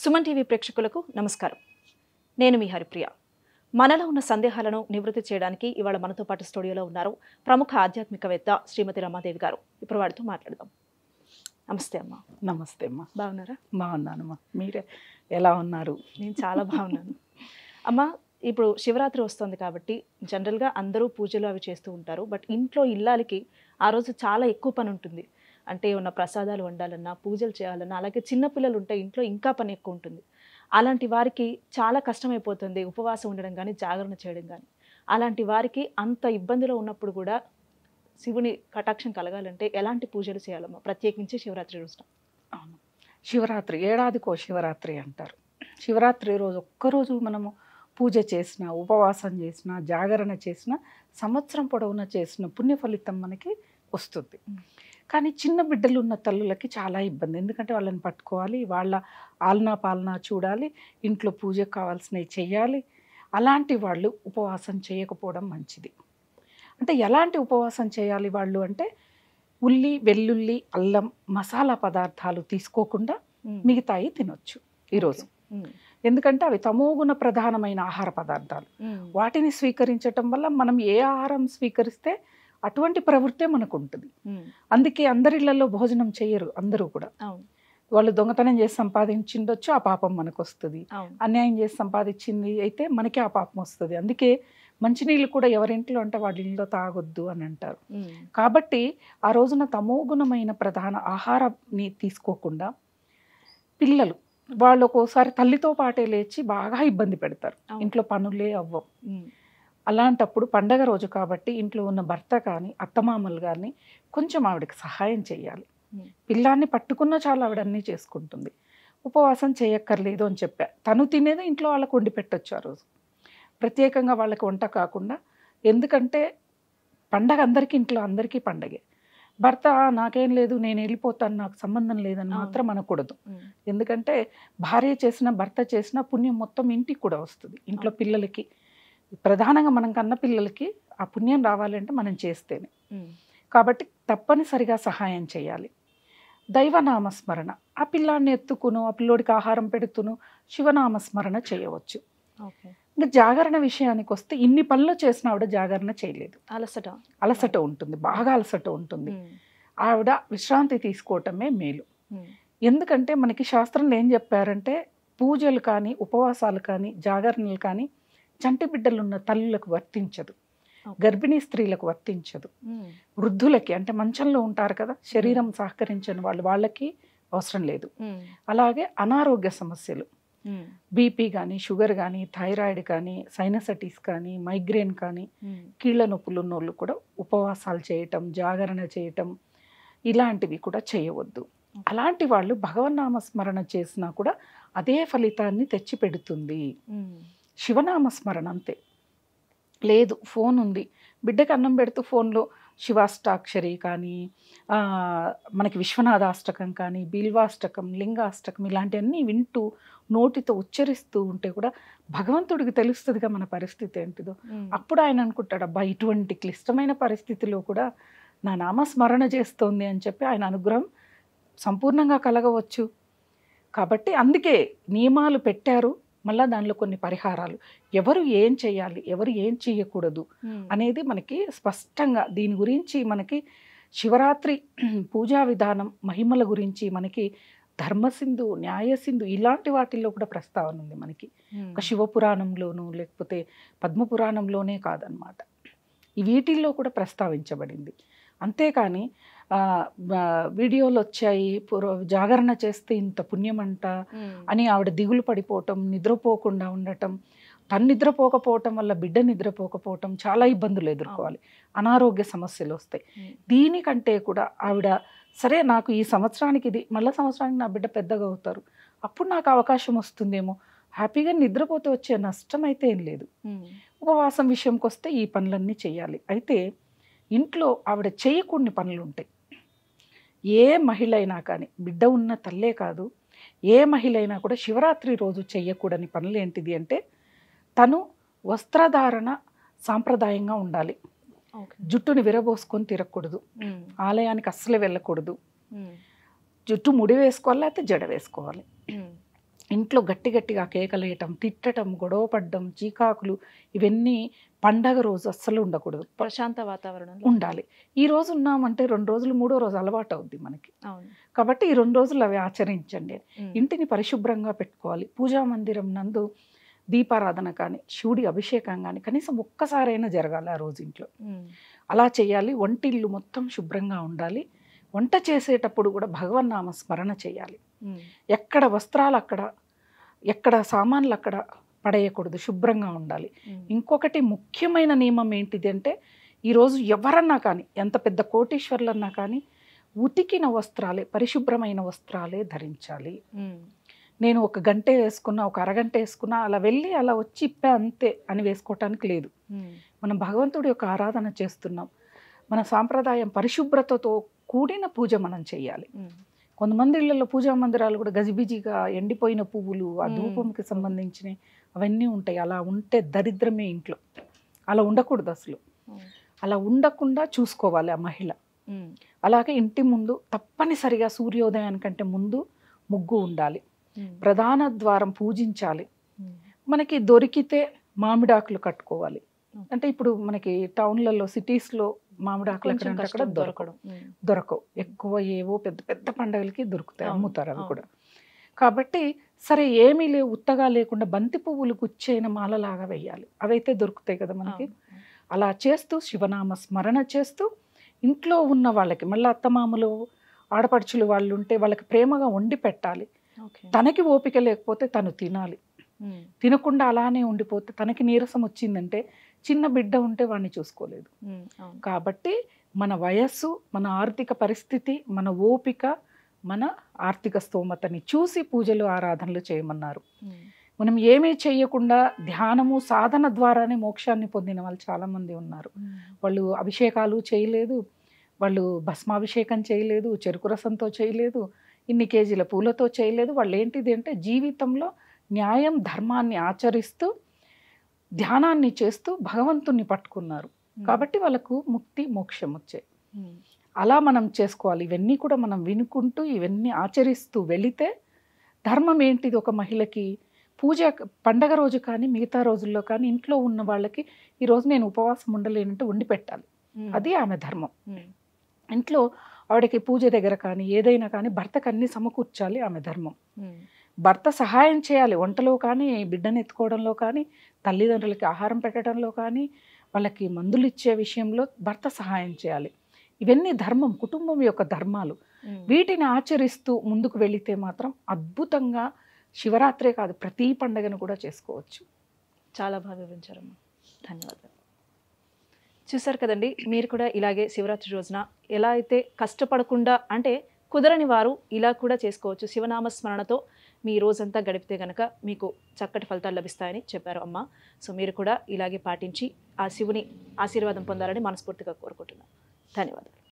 Suman TV ప్రేక్షకులకు నమస్కారం నేను మీ హరిప్రియ మనలో ఉన్న సందేహాలను నివృత్తి చేయడానికి ఇవాళ మనతో పాటు స్టూడియోలో ఉన్నారు ప్రముఖ ఆధ్యాత్మికవేత్త శ్రీమతి రమాదేవి గారు ఇప్పుడు వాడితో మాట్లాడదాం నమస్తే అమ్మా నమస్తే అమ్మా బాగున్నారా బాగున్నానమ్మా మీరే ఎలా ఉన్నారు నేను చాలా బాగున్నాను అమ్మా ఇప్పుడు శివరాత్రి వస్తుంది కాబట్టి జనరల్గా అందరూ పూజలు అవి చేస్తూ ఉంటారు బట్ ఇంట్లో ఇల్లాలకి ఆ రోజు చాలా ఎక్కువ పని ఉంటుంది అంటే ఉన్న ప్రసాదాలు వండాలన్నా పూజలు చేయాలన్నా అలాగే చిన్నపిల్లలు ఉంటే ఇంట్లో ఇంకా పని ఎక్కువ ఉంటుంది అలాంటి వారికి చాలా కష్టమైపోతుంది ఉపవాసం ఉండడం కానీ జాగరణ చేయడం కానీ అలాంటి వారికి అంత ఇబ్బందిలో ఉన్నప్పుడు కూడా శివుని కటాక్షం కలగాలంటే ఎలాంటి పూజలు చేయాలమ్మా ప్రత్యేకించి శివరాత్రి రోజున అవును శివరాత్రి ఏడాదికో శివరాత్రి అంటారు శివరాత్రి రోజు ఒక్కరోజు మనము పూజ చేసిన ఉపవాసం చేసిన జాగరణ చేసిన సంవత్సరం పొడవున చేసిన పుణ్య ఫలితం మనకి వస్తుంది కానీ చిన్న బిడ్డలు ఉన్న తల్లులకి చాలా ఇబ్బంది ఎందుకంటే వాళ్ళని పట్టుకోవాలి వాళ్ళ ఆలనా పాలనా చూడాలి ఇంట్లో పూజకు కావాల్సినవి చేయాలి అలాంటి వాళ్ళు ఉపవాసం చేయకపోవడం మంచిది అంటే ఎలాంటి ఉపవాసం చేయాలి వాళ్ళు అంటే ఉల్లి వెల్లుల్లి అల్లం మసాలా పదార్థాలు తీసుకోకుండా మిగతాయి తినొచ్చు ఈరోజు ఎందుకంటే అవి తమోగుణ ప్రధానమైన ఆహార పదార్థాలు వాటిని స్వీకరించటం వల్ల మనం ఏ ఆహారం స్వీకరిస్తే అటువంటి ప్రవృత్తే మనకు ఉంటుంది అందుకే అందరిళ్లలో భోజనం చేయరు అందరూ కూడా వాళ్ళు దొంగతనం చేసి సంపాదించిండొచ్చు ఆ పాపం మనకు వస్తుంది అన్యాయం చేసి సంపాదించింది అయితే మనకే ఆ పాపం వస్తుంది అందుకే మంచినీళ్ళు కూడా ఎవరింట్లో అంటే వాళ్ళ ఇంట్లో తాగొద్దు అని అంటారు కాబట్టి ఆ రోజున తమోగుణమైన ప్రధాన ఆహారాన్ని తీసుకోకుండా పిల్లలు వాళ్ళు ఒక్కోసారి తల్లితో పాటే లేచి బాగా ఇబ్బంది పెడతారు ఇంట్లో పనులే అవ్వవు అలాంటప్పుడు పండగ రోజు కాబట్టి ఇంట్లో ఉన్న భర్త కానీ అత్తమామలు కానీ కొంచెం ఆవిడకి సహాయం చేయాలి పిల్లాన్ని పట్టుకున్నా చాలు ఆవిడ అన్నీ చేసుకుంటుంది ఉపవాసం చేయక్కర్లేదు అని చెప్పా తను తినేది ఇంట్లో వాళ్ళకు వండి పెట్టొచ్చు ఆ రోజు ప్రత్యేకంగా వాళ్ళకి వంట కాకుండా ఎందుకంటే పండగ అందరికీ ఇంట్లో అందరికీ పండగే భర్త నాకేం లేదు నేను వెళ్ళిపోతాను నాకు సంబంధం లేదని మాత్రం అనకూడదు ఎందుకంటే భార్య చేసిన భర్త చేసిన పుణ్యం మొత్తం ఇంటికి కూడా వస్తుంది ఇంట్లో పిల్లలకి ప్రధానంగా మనం కన్న పిల్లలకి ఆ పుణ్యం రావాలంటే మనం చేస్తేనే కాబట్టి తప్పనిసరిగా సహాయం చేయాలి దైవనామస్మరణ ఆ పిల్లాన్ని ఎత్తుకును ఆ పిల్లోడికి ఆహారం పెడుతును శివనామస్మరణ చేయవచ్చు ఇంకా జాగరణ విషయానికి వస్తే ఇన్ని పనులు చేసిన ఆవిడ జాగరణ చేయలేదు అలసట అలసట ఉంటుంది బాగా అలసట ఉంటుంది ఆవిడ విశ్రాంతి తీసుకోవటమే మేలు ఎందుకంటే మనకి శాస్త్రంలో ఏం చెప్పారంటే పూజలు కానీ ఉపవాసాలు కానీ జాగరణలు కానీ చంటి బిడ్డలున్న తల్లులకు వర్తించదు గర్భిణీ స్త్రీలకు వర్తించదు వృద్ధులకి అంటే మంచంలో ఉంటారు కదా శరీరం సహకరించని వాళ్ళు వాళ్ళకి అవసరం లేదు అలాగే అనారోగ్య సమస్యలు బీపీ కానీ షుగర్ కానీ థైరాయిడ్ కానీ సైనసైటిస్ కానీ మైగ్రేన్ కానీ కీళ్ళ నొప్పులు ఉన్నోళ్ళు కూడా ఉపవాసాలు చేయటం జాగరణ చేయటం ఇలాంటివి కూడా చేయవద్దు అలాంటి వాళ్ళు భగవన్నామస్మరణ చేసినా కూడా అదే ఫలితాన్ని తెచ్చిపెడుతుంది శివనామ స్మరణ అంతే లేదు ఫోన్ ఉంది బిడ్డకి అన్నం పెడుతూ ఫోన్లో శివాష్టాక్షరి కానీ మనకి విశ్వనాథాష్టకం కానీ బిల్వాష్టకం లింగాష్టకం ఇలాంటివన్నీ వింటూ నోటితో ఉచ్చరిస్తూ ఉంటే కూడా భగవంతుడికి తెలుస్తుందిగా మన పరిస్థితి ఏంటిదో అప్పుడు ఆయన అనుకుంటాడు అబ్బా ఇటువంటి క్లిష్టమైన పరిస్థితిలో కూడా నా నామస్మరణ చేస్తోంది అని చెప్పి ఆయన అనుగ్రహం సంపూర్ణంగా కలగవచ్చు కాబట్టి అందుకే నియమాలు పెట్టారు మళ్ళీ దానిలో కొన్ని పరిహారాలు ఎవరు ఏం చేయాలి ఎవరు ఏం చేయకూడదు అనేది మనకి స్పష్టంగా దీని గురించి మనకి శివరాత్రి పూజా విధానం మహిమల గురించి మనకి ధర్మసింధు న్యాయసింధు ఇలాంటి వాటిల్లో కూడా ప్రస్తావన ఉంది మనకి ఒక శివపురాణంలోను లేకపోతే పద్మపురాణంలోనే కాదనమాట వీటిల్లో కూడా ప్రస్తావించబడింది అంతేకాని వీడియోలు వచ్చాయి జాగరణ చేస్తే ఇంత పుణ్యం అంట అని ఆవిడ దిగులు పడిపోవటం నిద్రపోకుండా ఉండటం తను నిద్రపోకపోవటం వల్ల బిడ్డ నిద్రపోకపోవటం చాలా ఇబ్బందులు ఎదుర్కోవాలి అనారోగ్య సమస్యలు వస్తాయి దీనికంటే కూడా ఆవిడ సరే నాకు ఈ సంవత్సరానికి ఇది మళ్ళీ సంవత్సరానికి నా బిడ్డ పెద్దగా అవుతారు అప్పుడు నాకు అవకాశం వస్తుందేమో హ్యాపీగా నిద్రపోతే వచ్చే నష్టం అయితే ఏం లేదు ఉపవాసం విషయంకి వస్తే ఈ పనులన్నీ చేయాలి అయితే ఇంట్లో ఆవిడ చేయకూడని పనులు ఉంటాయి ఏ మహిళ అయినా కానీ బిడ్డ ఉన్న తల్లే కాదు ఏ మహిళ అయినా కూడా శివరాత్రి రోజు చేయకూడని పనులు ఏంటిది అంటే తను వస్త్రధారణ సాంప్రదాయంగా ఉండాలి జుట్టుని విరబోసుకొని తిరగకూడదు ఆలయానికి అస్సలు వెళ్ళకూడదు జుట్టు ముడి వేసుకోవాలి లేకపోతే జడ వేసుకోవాలి ఇంట్లో గట్టి గట్టిగా కేకలేయటం తిట్టడం గొడవ పడ్డం చీకాకులు ఇవన్నీ పండగ రోజు అస్సలు ఉండకూడదు ప్రశాంత వాతావరణం ఉండాలి ఈ రోజు ఉన్నామంటే రెండు రోజులు మూడో రోజు అలవాటు అవుద్ది మనకి కాబట్టి ఈ రెండు రోజులు అవి ఆచరించండి ఇంటిని పరిశుభ్రంగా పెట్టుకోవాలి పూజా మందిరం నందు దీపారాధన కానీ శివుడి అభిషేకం కానీ కనీసం ఒక్కసారైనా జరగాలి ఆ రోజు ఇంట్లో అలా చేయాలి వంటిల్లు మొత్తం శుభ్రంగా ఉండాలి వంట చేసేటప్పుడు కూడా భగవన్నామ స్మరణ చేయాలి ఎక్కడ వస్త్రాలు అక్కడ ఎక్కడ సామాన్లు అక్కడ పడేయకూడదు శుభ్రంగా ఉండాలి ఇంకొకటి ముఖ్యమైన నియమం ఏంటిది అంటే ఈరోజు ఎవరన్నా కానీ ఎంత పెద్ద కోటీశ్వర్లన్నా కానీ ఉతికిన వస్త్రాలే పరిశుభ్రమైన వస్త్రాలే ధరించాలి నేను ఒక గంట వేసుకున్నా ఒక అరగంట వేసుకున్నా అలా వెళ్ళి అలా వచ్చి ఇప్పే అంతే అని వేసుకోవటానికి లేదు మనం భగవంతుడి యొక్క ఆరాధన చేస్తున్నాం మన సాంప్రదాయం పరిశుభ్రతతో కూడిన పూజ మనం చేయాలి కొంతమంది ఇళ్లలో పూజా మందిరాలు కూడా గజిబిజిగా ఎండిపోయిన పువ్వులు ఆ ధూపంకి సంబంధించిన అవన్నీ ఉంటాయి అలా ఉంటే దరిద్రమే ఇంట్లో అలా ఉండకూడదు అసలు అలా ఉండకుండా చూసుకోవాలి ఆ మహిళ అలాగే ఇంటి ముందు తప్పనిసరిగా సూర్యోదయానికంటే ముందు ముగ్గు ఉండాలి ప్రధాన ద్వారం పూజించాలి మనకి దొరికితే మామిడాకులు కట్టుకోవాలి అంటే ఇప్పుడు మనకి టౌన్లలో సిటీస్లో మామిడాకులు అక్కడ దొరకడం దొరకవు ఎక్కువ ఏవో పెద్ద పెద్ద పండగలకి దొరుకుతాయి అమ్ముతారు అవి కూడా కాబట్టి సరే ఏమీ లేవు ఉత్తగా లేకుండా బంతి పువ్వులు గుచ్చైన మాలలాగా వేయాలి అవైతే దొరుకుతాయి కదా మనకి అలా చేస్తూ శివనామ స్మరణ చేస్తూ ఇంట్లో ఉన్న వాళ్ళకి మళ్ళీ అత్తమామలు ఆడపడుచులు వాళ్ళు ఉంటే వాళ్ళకి ప్రేమగా వండి పెట్టాలి తనకి ఓపిక లేకపోతే తను తినాలి తినకుండా అలానే ఉండిపోతే తనకి నీరసం వచ్చిందంటే చిన్న బిడ్డ ఉంటే వాడిని చూసుకోలేదు కాబట్టి మన వయస్సు మన ఆర్థిక పరిస్థితి మన ఓపిక మన ఆర్థిక స్తోమతని చూసి పూజలు ఆరాధనలు చేయమన్నారు మనం ఏమీ చేయకుండా ధ్యానము సాధన ద్వారానే మోక్షాన్ని పొందిన వాళ్ళు చాలామంది ఉన్నారు వాళ్ళు అభిషేకాలు చేయలేదు వాళ్ళు భస్మాభిషేకం చేయలేదు చెరుకు రసంతో చేయలేదు ఇన్ని కేజీల పూలతో చేయలేదు వాళ్ళు ఏంటిది అంటే జీవితంలో న్యాయం ధర్మాన్ని ఆచరిస్తూ ధ్యానాన్ని చేస్తూ భగవంతుణ్ణి పట్టుకున్నారు కాబట్టి వాళ్ళకు ముక్తి మోక్షం వచ్చాయి అలా మనం చేసుకోవాలి ఇవన్నీ కూడా మనం వినుకుంటూ ఇవన్నీ ఆచరిస్తూ వెళితే ధర్మం ఏంటిది ఒక మహిళకి పూజ పండగ రోజు కానీ మిగతా రోజుల్లో కానీ ఇంట్లో ఉన్న వాళ్ళకి ఈరోజు నేను ఉపవాసం ఉండలేనంటే వండి పెట్టాలి అది ఆమె ధర్మం ఇంట్లో ఆవిడకి పూజ దగ్గర కానీ ఏదైనా కానీ భర్తకు అన్ని సమకూర్చాలి ఆమె ధర్మం భర్త సహాయం చేయాలి వంటలో కానీ బిడ్డను ఎత్తుకోవడంలో కానీ తల్లిదండ్రులకి ఆహారం పెట్టడంలో కానీ వాళ్ళకి మందులు ఇచ్చే విషయంలో భర్త సహాయం చేయాలి ఇవన్నీ ధర్మం కుటుంబం యొక్క ధర్మాలు వీటిని ఆచరిస్తూ ముందుకు వెళితే మాత్రం అద్భుతంగా శివరాత్రే కాదు ప్రతి పండగను కూడా చేసుకోవచ్చు చాలా బాగా వివరించారమ్మా ధన్యవాదాలు చూసారు కదండి మీరు కూడా ఇలాగే శివరాత్రి రోజున ఎలా అయితే కష్టపడకుండా అంటే కుదరని వారు ఇలా కూడా చేసుకోవచ్చు శివనామస్మరణతో మీ రోజంతా గడిపితే గనక మీకు చక్కటి ఫలితాలు లభిస్తాయని చెప్పారు అమ్మ సో మీరు కూడా ఇలాగే పాటించి ఆ శివుని ఆశీర్వాదం పొందాలని మనస్ఫూర్తిగా కోరుకుంటున్నాను ధన్యవాదాలు